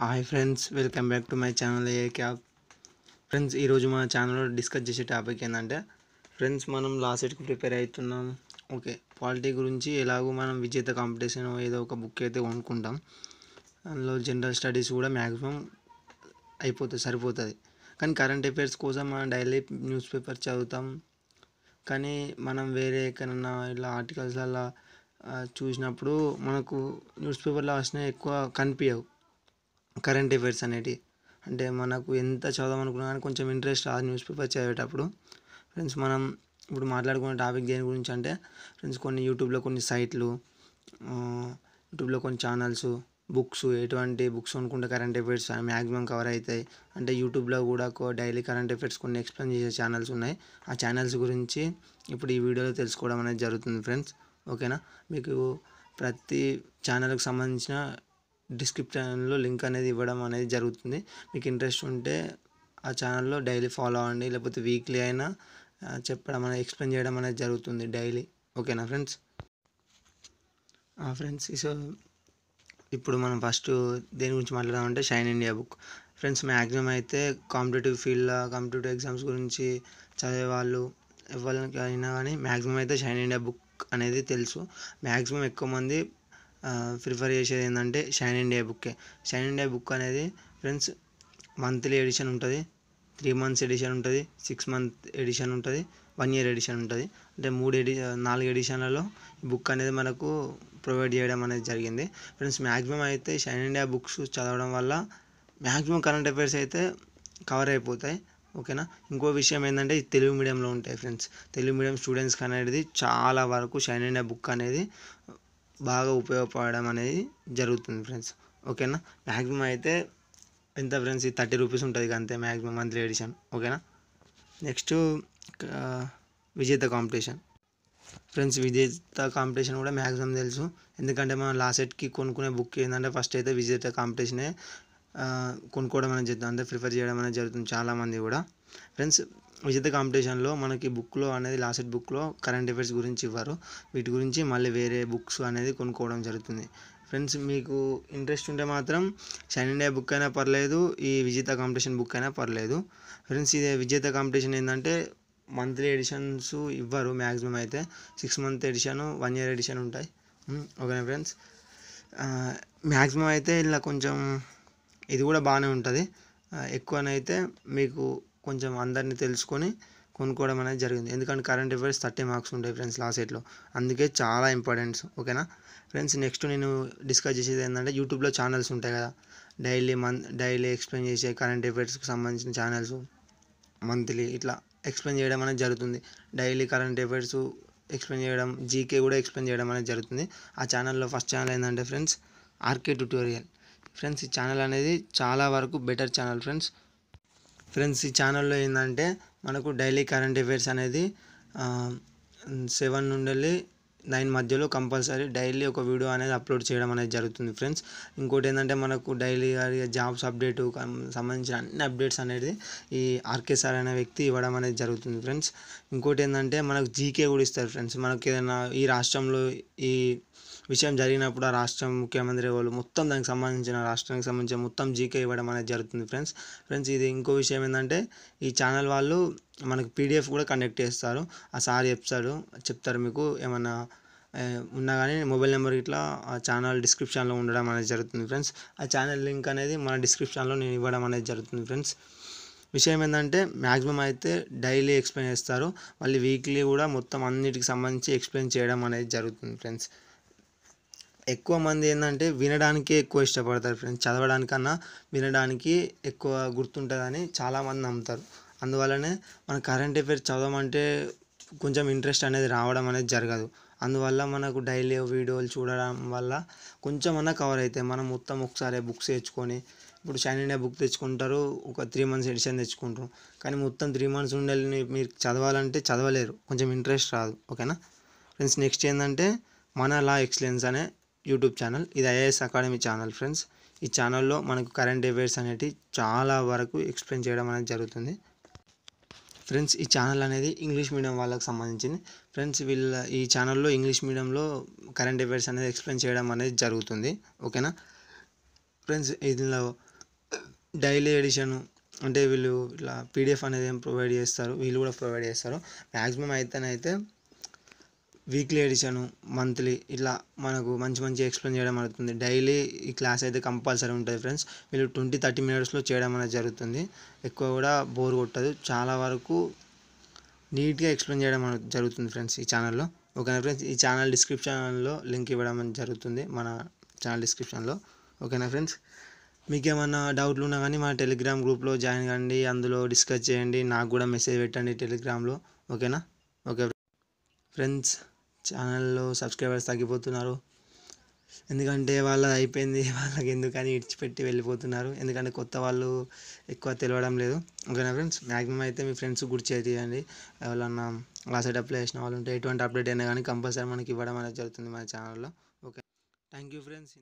hi friends welcome back to my channel ఏ క్యాబ్ friends ఈరోజు మా ఛానల్లో డిస్కస్ చేసే టాపిక్ ఏంటంటే ఫ్రెండ్స్ మనం లాస్ట్ ఎయిట్కి ప్రిపేర్ అవుతున్నాం ఓకే పాలిటీ గురించి ఎలాగో మనం విజేత కాంపిటీషన్ ఏదో ఒక బుక్ అయితే కొనుక్కుంటాం అందులో జనరల్ స్టడీస్ కూడా మ్యాక్సిమం అయిపోతుంది సరిపోతుంది కానీ కరెంట్ అఫైర్స్ కోసం మనం డైలీ న్యూస్ పేపర్ చదువుతాం కానీ మనం వేరే ఎక్కడన్నా ఇలా ఆర్టికల్స్ అలా చూసినప్పుడు మనకు న్యూస్ పేపర్లో వచ్చినవి ఎక్కువ కనిపించవు కరెంట్ అఫైర్స్ అనేటివి అంటే మనకు ఎంత చదవమనుకున్నా కానీ కొంచెం ఇంట్రెస్ట్ రాదు న్యూస్ పేపర్ చదివేటప్పుడు ఫ్రెండ్స్ మనం ఇప్పుడు మాట్లాడుకునే టాపిక్ దేని గురించి అంటే ఫ్రెండ్స్ కొన్ని యూట్యూబ్లో కొన్ని సైట్లు యూట్యూబ్లో కొన్ని ఛానల్స్ బుక్స్ ఎటువంటి బుక్స్ అనుకుంటే కరెంట్ అఫైర్స్ మ్యాక్సిమం కవర్ అవుతాయి అంటే యూట్యూబ్లో కూడా డైలీ కరెంట్ అఫైర్స్ కొన్ని ఎక్స్ప్లెయిన్ చేసే ఛానల్స్ ఉన్నాయి ఆ ఛానల్స్ గురించి ఇప్పుడు ఈ వీడియోలో తెలుసుకోవడం అనేది జరుగుతుంది ఫ్రెండ్స్ ఓకేనా మీకు ప్రతి ఛానల్కి సంబంధించిన డిస్క్రిప్షన్లో లింక్ అనేది ఇవ్వడం అనేది జరుగుతుంది మీకు ఇంట్రెస్ట్ ఉంటే ఆ ఛానల్లో డైలీ ఫాలో అవ్వండి లేకపోతే వీక్లీ అయినా చెప్పడం అనేది ఎక్స్ప్లెయిన్ చేయడం అనేది జరుగుతుంది డైలీ ఓకేనా ఫ్రెండ్స్ ఫ్రెండ్స్ సో ఇప్పుడు మనం ఫస్ట్ దేని గురించి మాట్లాడదామంటే Shine India book friends maximum అయితే కాంపిటేటివ్ ఫీల్డ్లో కాంపిటేటివ్ ఎగ్జామ్స్ గురించి చదివేవాళ్ళు ఎవరికైనా కానీ మ్యాక్సిమం అయితే షైన్ ఇండియా బుక్ అనేది తెలుసు మ్యాక్సిమం ఎక్కువ మంది ప్రిఫర్ చేసేది ఏంటంటే షైన్ ఇండియా బుక్కే షైన్ ఇండియా బుక్ అనేది ఫ్రెండ్స్ మంత్లీ ఎడిషన్ ఉంటుంది త్రీ మంత్స్ ఎడిషన్ ఉంటుంది సిక్స్ మంత్ ఎడిషన్ ఉంటుంది వన్ ఇయర్ ఎడిషన్ ఉంటుంది అంటే మూడు ఎడి నాలుగు ఎడిషన్లలో బుక్ అనేది మనకు ప్రొవైడ్ చేయడం అనేది జరిగింది ఫ్రెండ్స్ మ్యాక్సిమం అయితే షైన్ ఇండియా బుక్స్ చదవడం వల్ల మ్యాక్సిమం కరెంట్ అఫైర్స్ అయితే కవర్ అయిపోతాయి ఓకేనా ఇంకో విషయం ఏంటంటే తెలుగు మీడియంలో ఉంటాయి ఫ్రెండ్స్ తెలుగు మీడియం స్టూడెంట్స్కి అనేది చాలా వరకు షైన్ ఇండియా బుక్ అనేది బాగా ఉపయోగపడడం అనేది జరుగుతుంది ఫ్రెండ్స్ ఓకేనా మ్యాక్సిమం అయితే ఎంత ఫ్రెండ్స్ ఈ థర్టీ రూపీస్ ఉంటుంది అంతే మ్యాక్సిమం మంత్లీ ఎడిషన్ ఓకేనా next Vijetha competition friends Vijetha competition కూడా మ్యాక్సిమం తెలుసు ఎందుకంటే మనం సెట్కి కొనుక్కునే బుక్ ఏంటంటే ఫస్ట్ అయితే విజేత కాంపిటీషనే కొనుక్కోవడం అనేది జరుగుతుంది అంటే ప్రిఫర్ చేయడం అనేది జరుగుతుంది చాలామంది కూడా ఫ్రెండ్స్ విజిత కాంపిటీషన్లో మనకి బుక్లో అనేది లాస్ట్ బుక్లో కరెంట్ అఫైర్స్ గురించి ఇవ్వరు వీటి గురించి మళ్ళీ వేరే బుక్స్ అనేది కొనుక్కోవడం జరుగుతుంది ఫ్రెండ్స్ మీకు ఇంట్రెస్ట్ ఉంటే మాత్రం షైన్ ఇండియా బుక్ అయినా పర్లేదు ఈ విజేత కాంపిటీషన్ బుక్ అయినా పర్లేదు ఫ్రెండ్స్ ఇది విజేత కాంపిటీషన్ ఏంటంటే మంత్లీ ఎడిషన్స్ ఇవ్వరు మ్యాక్సిమం అయితే six month edition one year edition ఉంటాయి ఓకేనా ఫ్రెండ్స్ మ్యాక్సిమం అయితే ఇలా కొంచెం ఇది కూడా బాగానే ఉంటుంది ఎక్కువనైతే మీకు కొంచెం అందరినీ తెలుసుకొని కొనుక్కోవడం అనేది జరిగింది ఎందుకంటే కరెంట్ అఫైర్స్ థర్టీ మార్క్స్ ఉంటాయి ఫ్రెండ్స్ లాస్ట్ ఎట్లో అందుకే చాలా ఇంపార్టెంట్స్ ఓకేనా ఫ్రెండ్స్ నెక్స్ట్ నేను డిస్కస్ చేసేది ఏంటంటే యూట్యూబ్లో ఛానల్స్ ఉంటాయి కదా డైలీ మంత్ డైలీ ఎక్స్ప్లెయిన్ చేసే కరెంట్ అఫైర్స్కి సంబంధించిన ఛానల్స్ మంత్లీ ఇట్లా ఎక్స్ప్లెయిన్ చేయడం అనేది జరుగుతుంది డైలీ కరెంట్ అఫైర్స్ ఎక్స్ప్లెయిన్ చేయడం జీకే కూడా ఎక్స్ప్లెయిన్ చేయడం అనేది జరుగుతుంది ఆ ఛానల్లో ఫస్ట్ ఛానల్ ఏంటంటే ఫ్రెండ్స్ ఆర్కే ట్యూటోరియల్ ఫ్రెండ్స్ ఈ ఛానల్ అనేది చాలా వరకు బెటర్ ఛానల్ ఫ్రెండ్స్ ఫ్రెండ్స్ ఈ ఛానల్లో ఏంటంటే మనకు డైలీ కరెంట్ అఫైర్స్ అనేది సెవెన్ నుండి నైన్ మధ్యలో కంపల్సరీ డైలీ ఒక వీడియో అనేది అప్లోడ్ చేయడం అనేది జరుగుతుంది ఫ్రెండ్స్ ఇంకోటి ఏంటంటే మనకు డైలీ జాబ్స్ అప్డేట్ సంబంధించిన అన్ని అప్డేట్స్ అనేది ఈ ఆర్కే సార్ అనే వ్యక్తి ఇవ్వడం అనేది జరుగుతుంది ఫ్రెండ్స్ ఇంకోటి ఏంటంటే మనకు జీకే కూడా ఇస్తారు ఫ్రెండ్స్ మనకి ఏదైనా ఈ రాష్ట్రంలో ఈ విషయం జరిగినప్పుడు ఆ రాష్ట్ర ముఖ్యమంత్రి వాళ్ళు మొత్తం దానికి సంబంధించిన రాష్ట్రానికి సంబంధించిన మొత్తం జీకే ఇవ్వడం అనేది జరుగుతుంది ఫ్రెండ్స్ ఫ్రెండ్స్ ఇది ఇంకో విషయం ఏంటంటే ఈ ఛానల్ వాళ్ళు మనకు పీడిఎఫ్ కూడా కండక్ట్ చేస్తారు ఆ సార్ చెప్తాడు చెప్తారు మీకు ఏమన్నా ఉన్నా కానీ మొబైల్ నెంబర్ ఇట్లా ఆ ఛానల్ డిస్క్రిప్షన్లో ఉండడం అనేది జరుగుతుంది ఫ్రెండ్స్ ఆ ఛానల్ లింక్ అనేది మన డిస్క్రిప్షన్లో నేను ఇవ్వడం అనేది జరుగుతుంది ఫ్రెండ్స్ విషయం ఏంటంటే మ్యాక్సిమం అయితే డైలీ ఎక్స్ప్లెయిన్ చేస్తారు మళ్ళీ వీక్లీ కూడా మొత్తం అన్నిటికి సంబంధించి ఎక్స్ప్లెయిన్ చేయడం అనేది జరుగుతుంది ఫ్రెండ్స్ ఎక్కువ మంది ఏంటంటే వినడానికి ఎక్కువ ఇష్టపడతారు ఫ్రెండ్స్ చదవడానికన్నా వినడానికి ఎక్కువ గుర్తుంటుందని చాలామంది నమ్ముతారు అందువల్లనే మన కరెంట్ ఎఫైర్ చదవమంటే కొంచెం ఇంట్రెస్ట్ అనేది రావడం అనేది జరగదు అందువల్ల మనకు డైలీ వీడియోలు చూడడం వల్ల కొంచెం అన్నా కవర్ అవుతాయి మనం మొత్తం ఒకసారి బుక్స్ తెచ్చుకొని ఇప్పుడు షైన్ ఇండియా బుక్ తెచ్చుకుంటారు ఒక త్రీ మంత్స్ ఎడిషన్ తెచ్చుకుంటారు కానీ మొత్తం త్రీ మంత్స్ ఉండాలి మీరు చదవాలంటే చదవలేరు కొంచెం ఇంట్రెస్ట్ రాదు ఓకేనా ఫ్రెండ్స్ నెక్స్ట్ ఏంటంటే మన లా ఎక్సలెన్స్ అనే యూట్యూబ్ ఛానల్ ఇది ఐఏఎస్ అకాడమీ ఛానల్ ఫ్రెండ్స్ ఈ ఛానల్లో మనకు కరెంట్ అఫైర్స్ అనేటివి చాలా వరకు ఎక్స్ప్లెయిన్ చేయడం అనేది జరుగుతుంది ఫ్రెండ్స్ ఈ ఛానల్ అనేది ఇంగ్లీష్ మీడియం వాళ్ళకి సంబంధించింది ఫ్రెండ్స్ వీళ్ళ ఈ ఛానల్లో ఇంగ్లీష్ మీడియంలో కరెంట్ అఫైర్స్ అనేది ఎక్స్ప్లెయిన్ చేయడం అనేది జరుగుతుంది ఓకేనా ఫ్రెండ్స్ ఇందులో డైలీ ఎడిషన్ అంటే వీళ్ళు ఇట్లా పీడిఎఫ్ అనేది ఏం ప్రొవైడ్ చేస్తారు వీళ్ళు కూడా ప్రొవైడ్ చేస్తారు మ్యాక్సిమం అయితేనైతే వీక్లీ ఎడిషన్ మంత్లీ ఇట్లా మనకు మంచి మంచి ఎక్స్ప్లెయిన్ చేయడం జరుగుతుంది డైలీ ఈ క్లాస్ అయితే కంపల్సరీ ఉంటుంది ఫ్రెండ్స్ వీళ్ళు ట్వంటీ థర్టీ మినిట్స్లో చేయడం అనేది జరుగుతుంది ఎక్కువ కూడా బోర్ కొట్టదు చాలా వరకు నీట్గా ఎక్స్ప్లెయిన్ చేయడం జరుగుతుంది ఫ్రెండ్స్ ఈ ఛానల్లో ఓకేనా ఫ్రెండ్స్ ఈ ఛానల్ డిస్క్రిప్షన్లో లింక్ ఇవ్వడం జరుగుతుంది మన ఛానల్ డిస్క్రిప్షన్లో ఓకేనా ఫ్రెండ్స్ మీకు ఏమైనా డౌట్లు ఉన్నా కానీ మా టెలిగ్రామ్ గ్రూప్లో జాయిన్ కండి అందులో డిస్కస్ చేయండి నాకు కూడా మెసేజ్ పెట్టండి టెలిగ్రామ్లో ఓకేనా ఓకే ఫ్రెండ్స్ ఛానల్లో సబ్స్క్రైబర్స్ తగ్గిపోతున్నారు ఎందుకంటే వాళ్ళ అయిపోయింది వాళ్ళకి ఎందుకని ఇడిచిపెట్టి వెళ్ళిపోతున్నారు ఎందుకంటే కొత్త వాళ్ళు ఎక్కువ తెలియడం లేదు ఓకేనా ఫ్రెండ్స్ మ్యాక్సిమం అయితే మీ ఫ్రెండ్స్ గుర్తు చేయండి ఎవరన్నా లాస్ట్ అప్లై చేసిన వాళ్ళు ఉంటే ఎటువంటి అప్డేట్ అయినా కానీ కంపల్సరీ మనకి ఇవ్వడం అనేది జరుగుతుంది మన ఛానల్లో ఓకే థ్యాంక్ యూ ఫ్రెండ్స్